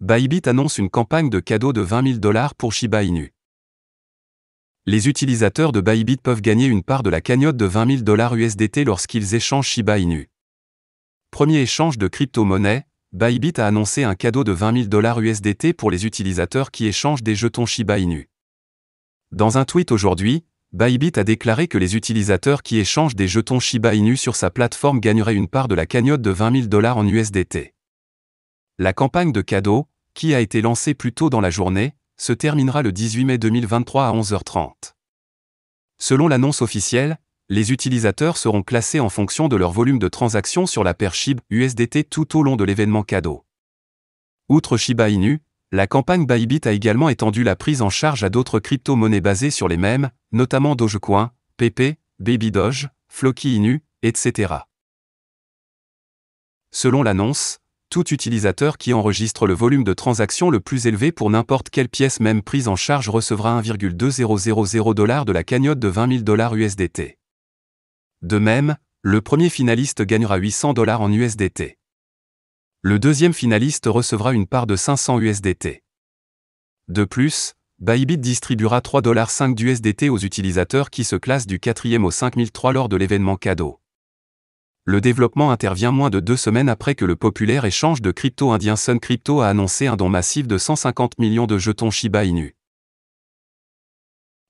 Bybit annonce une campagne de cadeaux de 20 000 dollars pour Shiba Inu. Les utilisateurs de Bybit peuvent gagner une part de la cagnotte de 20 000 dollars USDT lorsqu'ils échangent Shiba Inu. Premier échange de crypto-monnaie, Bybit a annoncé un cadeau de 20 000 dollars USDT pour les utilisateurs qui échangent des jetons Shiba Inu. Dans un tweet aujourd'hui, Bybit a déclaré que les utilisateurs qui échangent des jetons Shiba Inu sur sa plateforme gagneraient une part de la cagnotte de 20 000 dollars en USDT. La campagne de cadeaux, qui a été lancée plus tôt dans la journée, se terminera le 18 mai 2023 à 11h30. Selon l'annonce officielle, les utilisateurs seront classés en fonction de leur volume de transactions sur la paire SHIB USDT tout au long de l'événement cadeau. Outre Shiba Inu, la campagne Bybit a également étendu la prise en charge à d'autres crypto-monnaies basées sur les mêmes, notamment Dogecoin, PP, Babydoge, Floki Inu, etc. Selon l'annonce, tout utilisateur qui enregistre le volume de transactions le plus élevé pour n'importe quelle pièce même prise en charge recevra 1,2000$ de la cagnotte de 20 000$ USDT. De même, le premier finaliste gagnera 800$ en USDT. Le deuxième finaliste recevra une part de 500 USDT. De plus, Bybit distribuera 3,5$ d'USDT aux utilisateurs qui se classent du 4e au 5003 lors de l'événement cadeau le développement intervient moins de deux semaines après que le populaire échange de crypto indien Sun Crypto a annoncé un don massif de 150 millions de jetons Shiba Inu.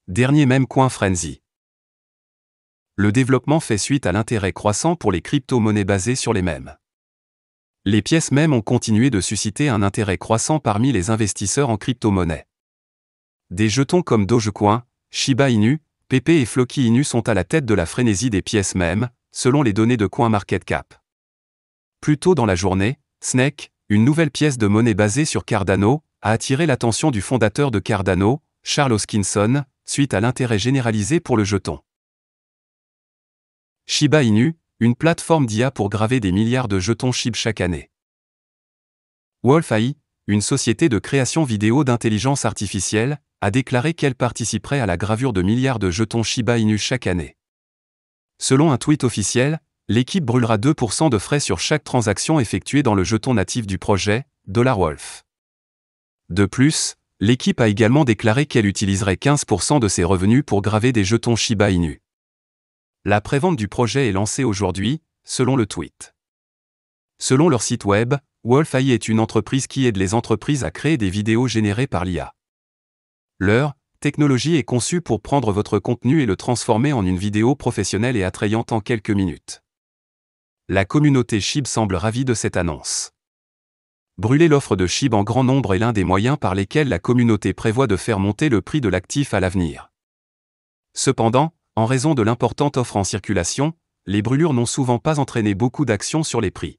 Dernier même coin Frenzy. Le développement fait suite à l'intérêt croissant pour les crypto-monnaies basées sur les mêmes. Les pièces mêmes ont continué de susciter un intérêt croissant parmi les investisseurs en crypto-monnaies. Des jetons comme Dogecoin, Shiba Inu, PP et Floki Inu sont à la tête de la frénésie des pièces mêmes, selon les données de CoinMarketCap. Plus tôt dans la journée, Snake, une nouvelle pièce de monnaie basée sur Cardano, a attiré l'attention du fondateur de Cardano, Charles Hoskinson, suite à l'intérêt généralisé pour le jeton. Shiba Inu, une plateforme d'IA pour graver des milliards de jetons SHIB chaque année. Wolf AI, une société de création vidéo d'intelligence artificielle, a déclaré qu'elle participerait à la gravure de milliards de jetons Shiba Inu chaque année. Selon un tweet officiel, l'équipe brûlera 2% de frais sur chaque transaction effectuée dans le jeton natif du projet, Dollar Wolf. De plus, l'équipe a également déclaré qu'elle utiliserait 15% de ses revenus pour graver des jetons Shiba Inu. La prévente du projet est lancée aujourd'hui, selon le tweet. Selon leur site web, Wolf est une entreprise qui aide les entreprises à créer des vidéos générées par l'IA. Leur Technologie est conçue pour prendre votre contenu et le transformer en une vidéo professionnelle et attrayante en quelques minutes. La communauté SHIB semble ravie de cette annonce. Brûler l'offre de SHIB en grand nombre est l'un des moyens par lesquels la communauté prévoit de faire monter le prix de l'actif à l'avenir. Cependant, en raison de l'importante offre en circulation, les brûlures n'ont souvent pas entraîné beaucoup d'actions sur les prix.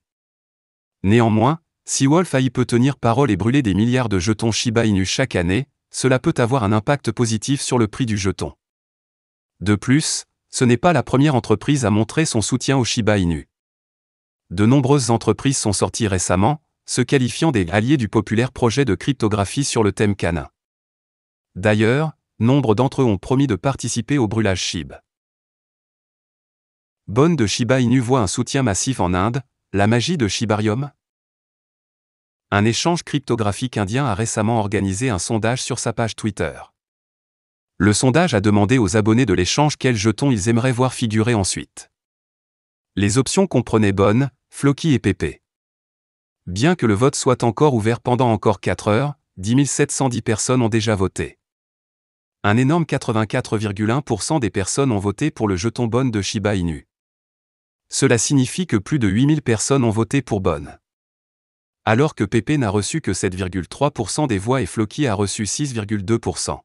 Néanmoins, si Wolf AI peut tenir parole et brûler des milliards de jetons Shiba Inu chaque année, cela peut avoir un impact positif sur le prix du jeton. De plus, ce n'est pas la première entreprise à montrer son soutien au Shiba Inu. De nombreuses entreprises sont sorties récemment, se qualifiant des alliés du populaire projet de cryptographie sur le thème canin. D'ailleurs, nombre d'entre eux ont promis de participer au brûlage SHIB. Bonne de Shiba Inu voit un soutien massif en Inde, la magie de Shibarium un échange cryptographique indien a récemment organisé un sondage sur sa page Twitter. Le sondage a demandé aux abonnés de l'échange quels jetons ils aimeraient voir figurer ensuite. Les options comprenaient Bonne, Floki et Pépé. Bien que le vote soit encore ouvert pendant encore 4 heures, 10 710 personnes ont déjà voté. Un énorme 84,1% des personnes ont voté pour le jeton Bonne de Shiba Inu. Cela signifie que plus de 8000 personnes ont voté pour Bonne alors que PP n'a reçu que 7,3% des voix et Floki a reçu 6,2%.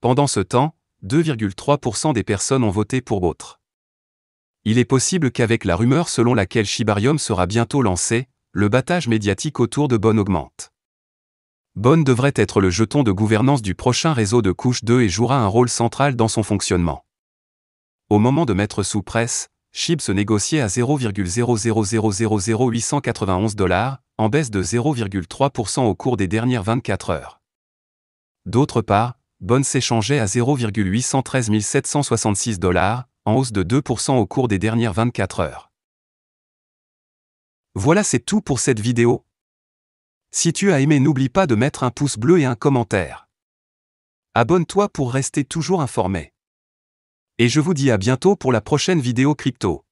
Pendant ce temps, 2,3% des personnes ont voté pour autre. Il est possible qu'avec la rumeur selon laquelle Shibarium sera bientôt lancé, le battage médiatique autour de Bonne augmente. Bonne devrait être le jeton de gouvernance du prochain réseau de couche 2 et jouera un rôle central dans son fonctionnement. Au moment de mettre sous presse, se négociait à 0,0000891 dollars, en baisse de 0,3% au cours des dernières 24 heures. D'autre part, Bons s'échangeait à 0,813 766 dollars, en hausse de 2% au cours des dernières 24 heures. Voilà c'est tout pour cette vidéo. Si tu as aimé n'oublie pas de mettre un pouce bleu et un commentaire. Abonne-toi pour rester toujours informé. Et je vous dis à bientôt pour la prochaine vidéo crypto.